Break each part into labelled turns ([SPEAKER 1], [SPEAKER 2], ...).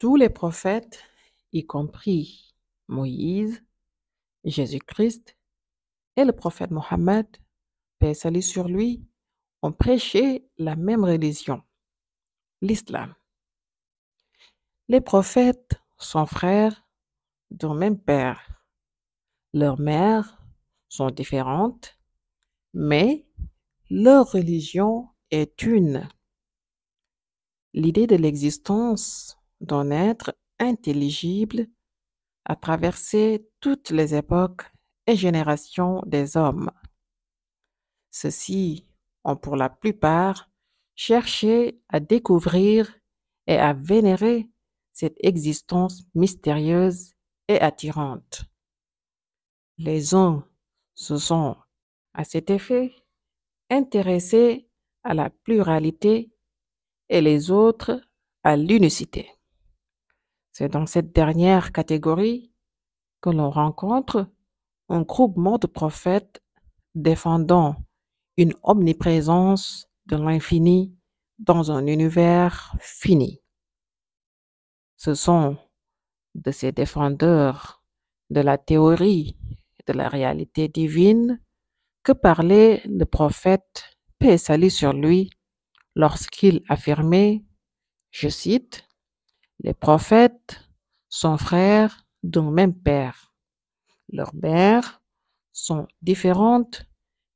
[SPEAKER 1] Tous les prophètes, y compris Moïse, Jésus-Christ et le prophète Mohammed, paix salut sur lui, ont prêché la même religion, l'islam. Les prophètes sont frères d'un même père. Leurs mères sont différentes, mais leur religion est une. L'idée de l'existence d'un être intelligible à traverser toutes les époques et générations des hommes. Ceux-ci ont pour la plupart cherché à découvrir et à vénérer cette existence mystérieuse et attirante. Les uns se sont, à cet effet, intéressés à la pluralité et les autres à l'unicité. C'est dans cette dernière catégorie que l'on rencontre un groupement de prophètes défendant une omniprésence de l'infini dans un univers fini. Ce sont de ces défendeurs de la théorie et de la réalité divine que parlait le prophète, paix sur lui, lorsqu'il affirmait, je cite, les prophètes sont frères d'un même père. Leurs mères sont différentes,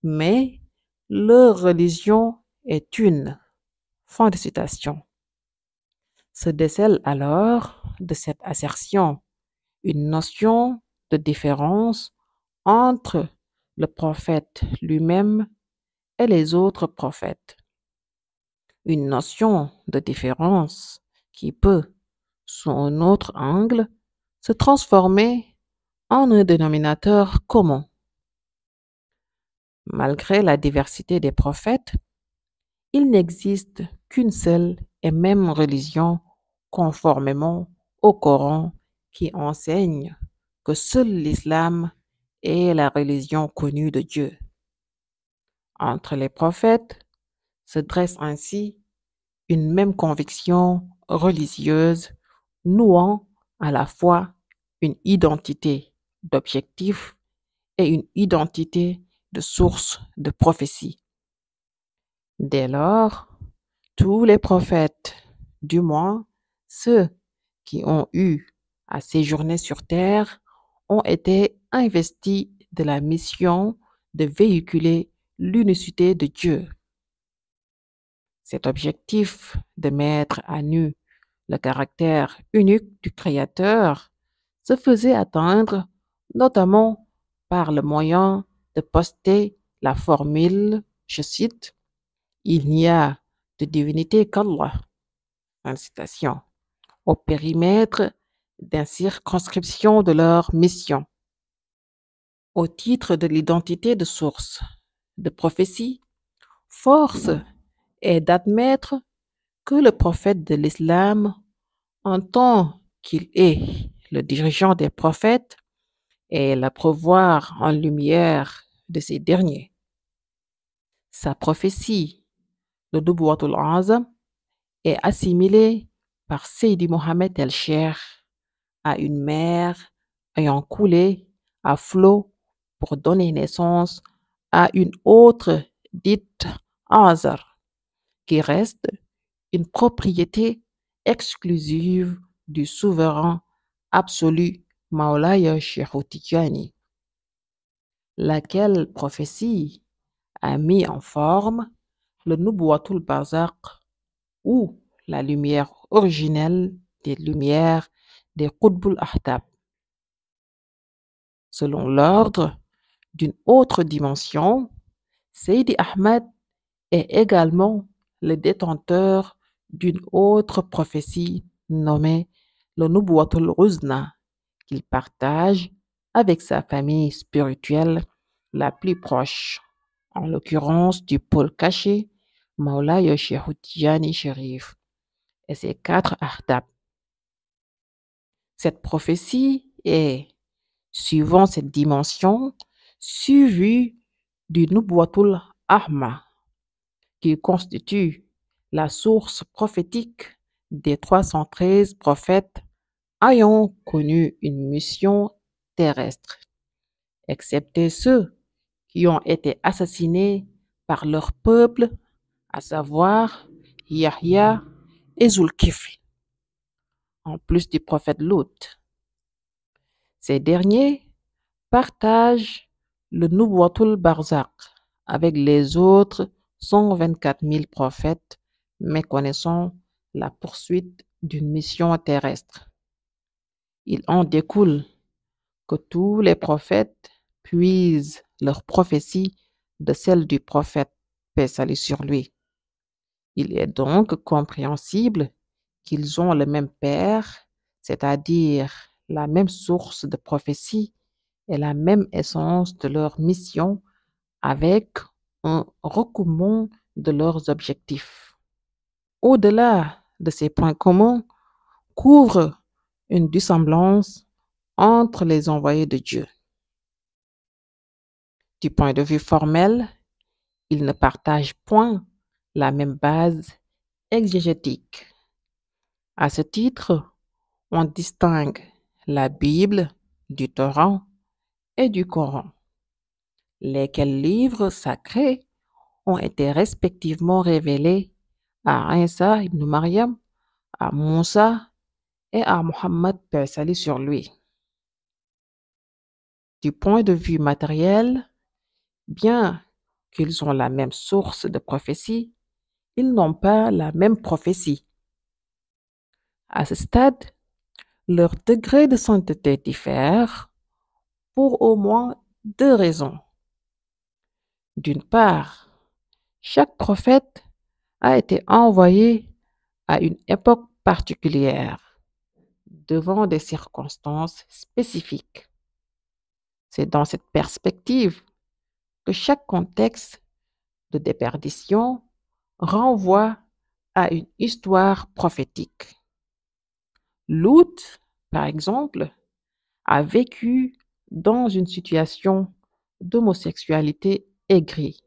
[SPEAKER 1] mais leur religion est une. Fin de citation. Se décèle alors de cette assertion une notion de différence entre le prophète lui-même et les autres prophètes. Une notion de différence qui peut sous un autre angle, se transformer en un dénominateur commun. Malgré la diversité des prophètes, il n'existe qu'une seule et même religion conformément au Coran qui enseigne que seul l'islam est la religion connue de Dieu. Entre les prophètes se dresse ainsi une même conviction religieuse nouant à la fois une identité d'objectif et une identité de source de prophétie. Dès lors, tous les prophètes, du moins ceux qui ont eu à séjourner sur terre, ont été investis de la mission de véhiculer l'unicité de Dieu. Cet objectif de mettre à nu le caractère unique du Créateur se faisait atteindre notamment par le moyen de poster la formule, je cite, Il n'y a de divinité qu'Allah, au périmètre d'un circonscription de leur mission. Au titre de l'identité de source, de prophétie, force est d'admettre que le prophète de l'islam, entend qu'il est le dirigeant des prophètes, la prévoir en lumière de ces derniers. Sa prophétie, le Dubwatul Azam, est assimilée par Sidi Mohamed el Cher à une mère ayant coulé à flot pour donner naissance à une autre dite Azar, qui reste une propriété exclusive du souverain absolu Maulaya Sheikh laquelle prophétie a mis en forme le Nubuatul Bazar ou la lumière originelle des lumières des Qutbul Ahtab. Selon l'ordre d'une autre dimension, Seydi Ahmed est également le détenteur d'une autre prophétie nommée le Nubuatul Ruzna qu'il partage avec sa famille spirituelle la plus proche, en l'occurrence du pôle caché Maula Yoshihutiani Sherif et ses quatre Ardab. Cette prophétie est, suivant cette dimension, suivie du Nubuatul Ahma, qui constitue la source prophétique des 313 prophètes ayant connu une mission terrestre, excepté ceux qui ont été assassinés par leur peuple, à savoir Yahya et Zulkifl, en plus du prophète Lut. Ces derniers partagent le Nubwatul Barzak avec les autres 124 000 prophètes mais la poursuite d'une mission terrestre. Il en découle que tous les prophètes puisent leur prophétie de celle du prophète, paix sur lui. Il est donc compréhensible qu'ils ont le même Père, c'est-à-dire la même source de prophétie et la même essence de leur mission avec un recoupement de leurs objectifs au-delà de ces points communs, couvre une dissemblance entre les envoyés de Dieu. Du point de vue formel, ils ne partagent point la même base exégétique. À ce titre, on distingue la Bible du Torah et du Coran, lesquels livres sacrés ont été respectivement révélés à Isa ibn Mariam, à Moussa et à Muhammad salut sur lui. Du point de vue matériel, bien qu'ils ont la même source de prophétie, ils n'ont pas la même prophétie. À ce stade, leur degré de sainteté diffère pour au moins deux raisons. D'une part, chaque prophète a été envoyé à une époque particulière, devant des circonstances spécifiques. C'est dans cette perspective que chaque contexte de déperdition renvoie à une histoire prophétique. L'out, par exemple, a vécu dans une situation d'homosexualité aigrie.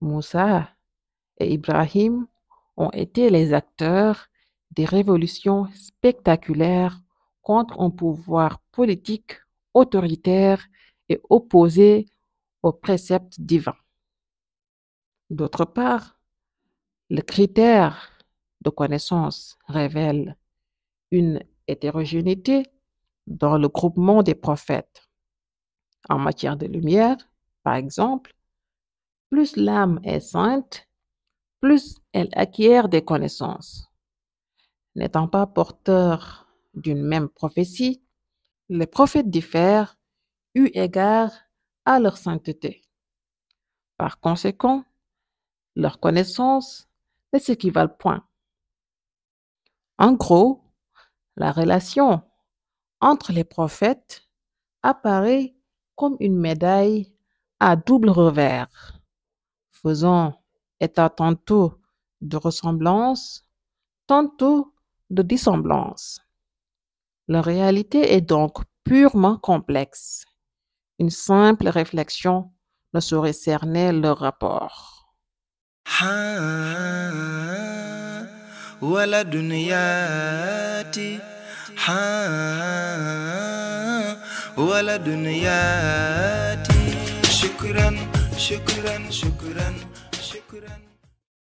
[SPEAKER 1] Moussa et Ibrahim ont été les acteurs des révolutions spectaculaires contre un pouvoir politique autoritaire et opposé aux préceptes divins. D'autre part, le critère de connaissance révèle une hétérogénéité dans le groupement des prophètes. En matière de lumière, par exemple, plus l'âme est sainte plus elle acquiert des connaissances. N'étant pas porteurs d'une même prophétie, les prophètes diffèrent eu égard à leur sainteté. Par conséquent, leurs connaissances ne s'équivalent point. En gros, la relation entre les prophètes apparaît comme une médaille à double revers, faisant est à tantôt de ressemblance, tantôt de dissemblance. La réalité est donc purement complexe. Une simple réflexion ne saurait cerner le rapport.